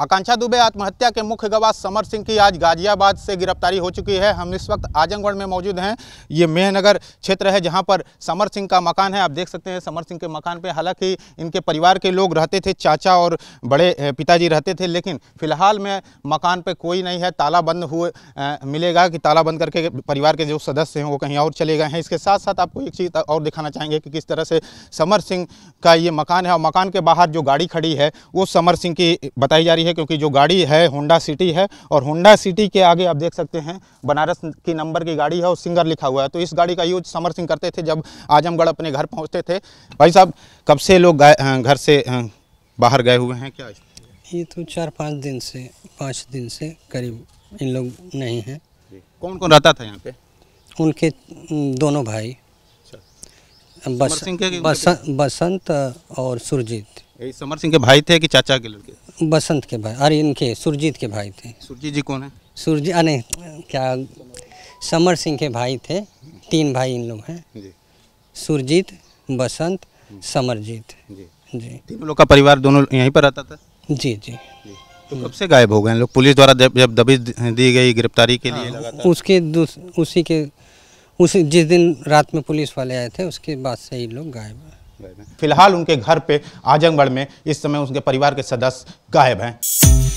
आकांक्षा दुबे आत्महत्या के मुख्य गवाह समर सिंह की आज गाजियाबाद से गिरफ्तारी हो चुकी है हम इस वक्त आजमगढ़ में मौजूद हैं ये मेहनगर क्षेत्र है जहां पर समर सिंह का मकान है आप देख सकते हैं समर सिंह के मकान पे हालांकि इनके परिवार के लोग रहते थे चाचा और बड़े पिताजी रहते थे लेकिन फिलहाल में मकान पर कोई नहीं है तालाबंद हुए मिलेगा कि तालाबंद करके परिवार के जो सदस्य हैं वो कहीं और चले गए हैं इसके साथ साथ आपको एक चीज़ और दिखाना चाहेंगे कि किस तरह से समर सिंह का ये मकान है और मकान के बाहर जो गाड़ी खड़ी है वो समर सिंह की बताई जा रही है है क्योंकि जो गाड़ी है होंडा सिटी है और होंडा सिटी के आगे आप देख सकते हैं बनारस की नंबर की गाड़ी है और सिंगर लिखा हुआ है तो इस गाड़ी का यूज समर सिंह करते थे जब आजमगढ़ अपने घर पहुँचते थे भाई साहब कब से लोग घर से बाहर गए हुए हैं क्या ये तो चार पाँच दिन से पाँच दिन से करीब इन लोग नहीं हैं कौन कौन रहता था यहाँ पे उनके दोनों भाई अच्छा। बस, बस, बसंत और सुरजीत समर सिंह के भाई थे कि चाचा के लड़के बसंत के भाई अरे इनके सुरजीत के भाई थे सुरजीत जी कौन है सुरजीत अरे क्या समर सिंह के भाई थे तीन भाई इन लोग हैं सुरजीत बसंत समरजीत जी जी तीन लोग का परिवार दोनों यहीं पर रहता था जी जी, जी। तो कब से गायब हो गए लोग पुलिस द्वारा जब दबी दी गई गिरफ्तारी के लिए हाँ, उसके उसी के उसी जिस दिन रात में पुलिस वाले आए थे उसके बाद से ही लोग गायब हैं फिलहाल उनके घर पे आजमगढ़ में इस समय उनके परिवार के सदस्य गायब हैं